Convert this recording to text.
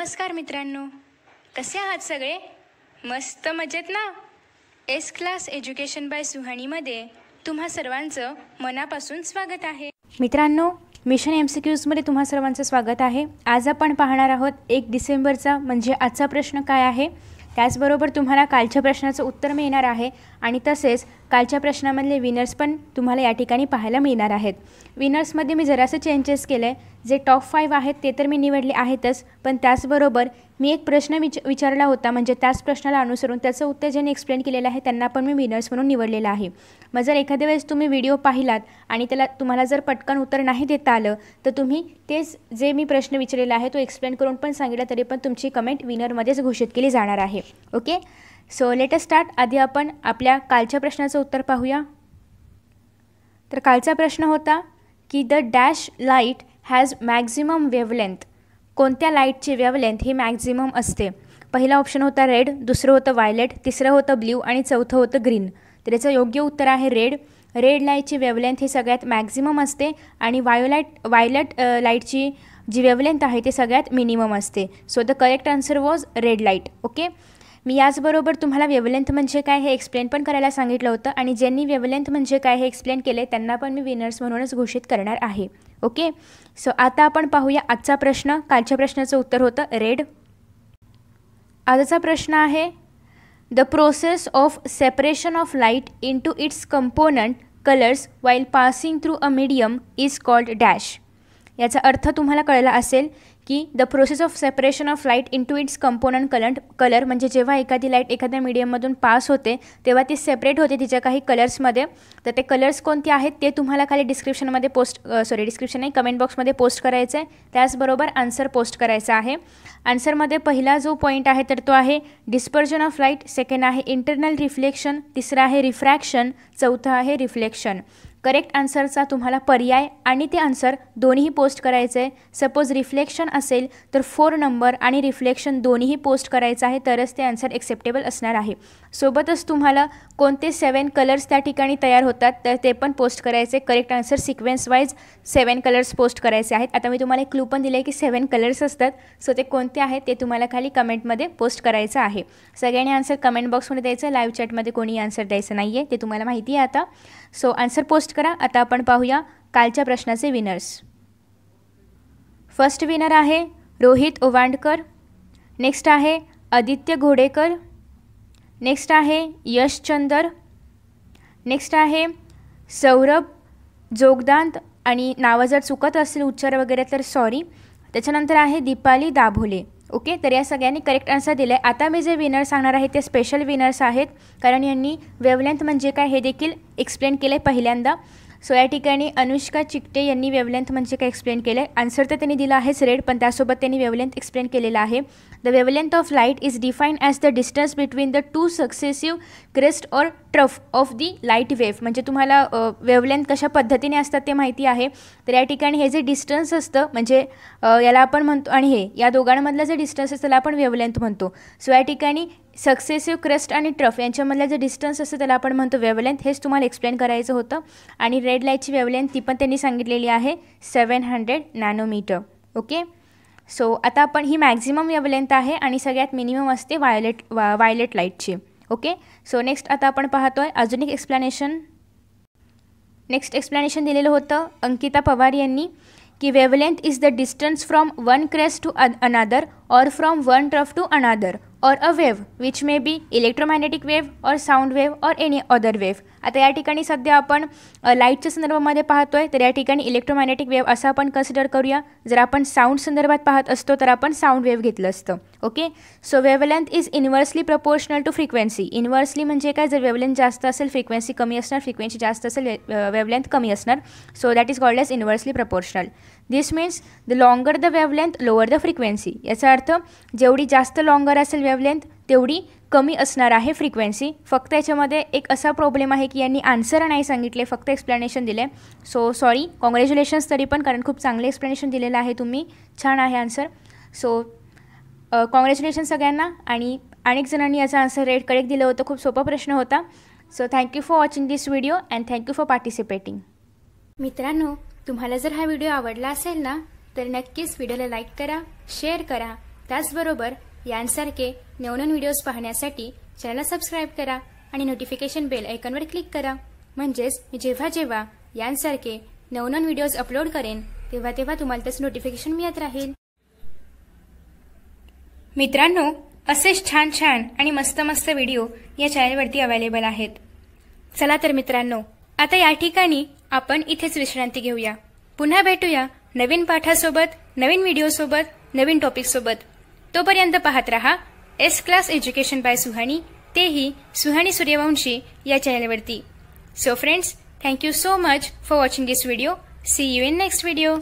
नमस्कार मित्रांनो कसे आहात सगळे मस्त मजेत ना एस क्लास एज्युकेशन बाय सुहाणीमध्ये तुम्हा सर्वांचं मनापासून स्वागत आहे मित्रांनो मिशन एम सी क्यूजमध्ये तुम्हा सर्वांचं स्वागत आहे आज आपण पाहणार आहोत एक डिसेंबरचा म्हणजे आजचा प्रश्न काय आहे त्याचबरोबर तुम्हाला कालच्या प्रश्नाचं उत्तर मिळणार आहे आणि तसेच कालच्या प्रश्नामधले विनर्स पण तुम्हाला या ठिकाणी पाहायला मिळणार आहेत विनर्समध्ये मी जरासं चेंजेस केलं जे टॉप फाईव्ह आहेत ते तर मी निवडले आहेतच पण त्याचबरोबर मी एक प्रश्न विच विचारला होता म्हणजे त्याच प्रश्नाला अनुसरून त्याचं उत्तर ज्यांनी एक्सप्लेन केलेलं आहे त्यांना पण मी विनर्स म्हणून निवडलेलं आहे मग जर एखाद्या वेळेस तुम्ही व्हिडिओ पाहिलात आणि त्याला तुम्हाला जर पटकन उत्तर नाही देता आलं तर तुम्ही तेच जे मी प्रश्न विचारलेला आहे तो एक्सप्लेन करून पण सांगितला तरी पण तुमची कमेंट विनरमध्येच घोषित केली जाणार आहे ओके सो लेटस्ट स्टार्ट आधी आपण आपल्या कालच्या प्रश्नाचं उत्तर पाहूया तर कालचा प्रश्न होता की the dash light has maximum wavelength कोणत्या लाईटची वेवलेंथ ही मॅक्झिमम असते पहिला ऑप्शन होता रेड दुसरं होतं वायलेट तिसरं होतं ब्ल्यू आणि चौथं होतं ग्रीन तर याचं योग्य उत्तर आहे रेड रेड लाईटची वेवलेंथ ही सगळ्यात मॅक्झिमम असते आणि वायोलाईट वायलेट लाईटची जी वेवलेंथ आहे ती सगळ्यात मिनिमम असते so the correct answer was red light okay मी याचबरोबर तुम्हाला वेवलेंथ म्हणजे काय हे एक्सप्लेन पण करायला सांगितलं होतं आणि ज्यांनी वेवलेंथ म्हणजे काय हे एक्सप्लेन केले त्यांना पण मी विनर्स म्हणूनच घोषित करणार आहे ओके सो आता आपण पाहूया आजचा प्रश्न कालच्या प्रश्नाचं उत्तर होतं रेड आजचा प्रश्न आहे the process of separation of light to its component colours while passing through a medium is called dash याचा अर्थ तुम्हाला कळला असेल की the process of separation of light to its component colour colour म्हणजे जेव्हा एखादी लाईट एखाद्या मीडियममधून पास होते तेव्हा ती सेपरेट होते तिच्या काही कलर्समध्ये तर ते कलर्स कोणते आहेत ते तुम्हाला खाली डिस्क्रिप्शनमध्ये पोस्ट सॉरी डिस्क्रिप्शन नाही कमेंट बॉक्समध्ये पोस्ट करायचं आहे त्याचबरोबर आन्सर पोस्ट करायचा आहे आन्सरमध्ये पहिला जो पॉईंट आहे तर तो आहे डिस्पर्जन ऑफ लाईट सेकंड आहे इंटरनल रिफ्लेक्शन तिसरं आहे रिफ्रॅक्शन चौथं आहे रिफ्लेक्शन करेक्ट आन्सरचा तुम्हाला पर्याय आणि ते आन्सर दोन्हीही पोस्ट करायचं आहे सपोज रिफ्लेक्शन असेल तर फोर नंबर आणि रिफ्लेक्शन दोन्हीही पोस्ट करायचं आहे तरच ते आन्सर एक्सेप्टेबल असणार आहे सोबतच तुम्हाला कोणते सेवन कलर्स त्या ठिकाणी तयार होतात तर ते पण पोस्ट करायचे correct answer sequence wise seven colours post करायचे आहेत आता मी तुम्हाला एक क्लू पण दिले की सेवन कलर्स असतात सो ते कोणते आहेत ते तुम्हाला खाली कमेंटमध्ये पोस्ट करायचं आहे सगळ्यांनी आन्सर कमेंट बॉक्समध्ये द्यायचं लाईव्ह चॅटमध्ये कोणी आन्सर द्यायचं नाही आहे ते तुम्हाला माहिती आहे आता सो आन्सर पोस्ट पोस्ट करा आता आपण पाहूया कालच्या प्रश्नाचे विनर्स फर्स्ट विनर आहे रोहित ओवांडकर नेक्स्ट आहे आदित्य घोडेकर नेक्स्ट आहे यश चंदर नेक्स्ट आहे सौरभ जोगदांत आणि नावं जर चुकत असतील उच्चार वगैरे तर सॉरी त्याच्यानंतर आहे दीपाली दाभोले ओके तर या सगळ्यांनी करेक्ट आन्सर दिलं आहे आता मी जे विनर सांगणार आहे ते स्पेशल विनर्स आहेत कारण यांनी वेवलेंथ म्हणजे काय हे देखील एक्सप्लेन केलं आहे पहिल्यांदा सो या ठिकाणी अनुष्का चिकटे यांनी वेवलेंथ म्हणजे काय एक्सप्लेन केलं आहे आन्सर तर त्यांनी दिला आहेच रेड पण त्यासोबत त्यांनी वेवलेंथ एक्सप्लेन केलेला आहे the wavelength of light is defined as the distance between the two successive crest or trough of the light wave म्हणजे तुम्हाला वेवलेंथ कशा पद्धतीने असतात ते माहिती आहे तर या ठिकाणी हे जे डिस्टन्स असतं म्हणजे याला आपण म्हणतो आणि हे या दोघांमधलं जे डिस्टन्स असतं त्याला आपण वेवलेंथ म्हणतो सो या ठिकाणी सक्सेसिव्ह क्रस्ट आणि ट्रफ यांच्यामधला जे डिस्टन्स असतं त्याला आपण म्हणतो वेवलेंथ हेच तुम्हाला एक्सप्लेन करायचं होतं आणि रेड लाईटची वेवलेंथ ती पण त्यांनी सांगितलेली आहे seven hundred nanometre okay so आता आपण ही मॅक्झिमम वेवलेंथ आहे आणि सगळ्यात मिनिमम असते वायोलेट वा वायलेट लाईटची ओके सो नेक्स्ट आता आपण पाहतो आहे अजून एक एक्सप्लॅनेशन नेक्स्ट एक्सप्लॅनेशन दिलेलं होतं अंकिता पवार यांनी की wavelength is the distance from one crest to another or from one trough to another or a wave which may be electromagnetic wave or sound wave or any other wave आता या ठिकाणी सध्या आपण लाईटच्या संदर्भामध्ये पाहतो आहे तर या ठिकाणी इलेक्ट्रोमॅग्नेटिक वेव्ह असं आपण कन्सिडर करूया जर आपण साऊंड संदर्भात पाहत असतो तर आपण साऊंड वेव्ह घेतलं असतं okay so wavelength is inversely proportional to frequency inversely म्हणजे काय जर वेवलेंथ जास्त असेल फ्रिक्वेन्सी कमी असणार फ्रिक्वेन्सी जास्त असेल वेवलेंथ कमी असणार so that is called as inversely proportional this means the longer the wavelength lower the frequency याचा अर्थ जेवढी जास्त लॉंगर असेल वेवलेंथ तेवढी कमी असणार आहे फ्रिक्वेन्सी फक्त याच्यामध्ये एक असा प्रॉब्लेम आहे की यांनी आन्सर नाही सांगितले फक्त एक्सप्लेनेशन दिले सो सॉरी कॉंग्रॅच्युलेशन्स तरी पण कारण खूप चांगले एक्सप्लेनेशन दिलेलं आहे तुम्ही छान आहे आन्सर सो कॉंग्रॅच्युलेशन सगळ्यांना आणि अनेक जणांनी याचा आन्सर रेट करेक्ट दिलं होतं खूप सोपा प्रश्न होता so thank you for watching this video and thank you for participating मित्रांनो तुम्हाला जर हा व्हिडिओ आवडला असेल ना तर नक्कीच व्हिडिओला लाईक करा शेअर करा त्याचबरोबर यांसारखे नवनवीन व्हिडिओज पाहण्यासाठी चॅनलला सबस्क्राईब करा आणि नोटिफिकेशन बेल आयकॉनवर क्लिक करा म्हणजेच मी जेव्हा जेव्हा यांसारखे नवनवीन व्हिडिओज अपलोड करेन तेव्हा तेव्हा तुम्हाला त्याचं नोटिफिकेशन मिळत राहील मित्रांनो असेच छान छान आणि मस्त मस्त व्हिडिओ या चॅनलवरती अवेलेबल आहेत चला तर मित्रांनो आता या ठिकाणी आपण इथेच विश्रांती घेऊया पुन्हा भेटूया नवीन पाठासोबत नवीन व्हिडिओसोबत नवीन टॉपिकसोबत तोपर्यंत पाहत रहा S class education by Suhani तेही सुहानी सूर्यवंशी या चॅनलवरती so friends thank you so much for watching this video see you in next video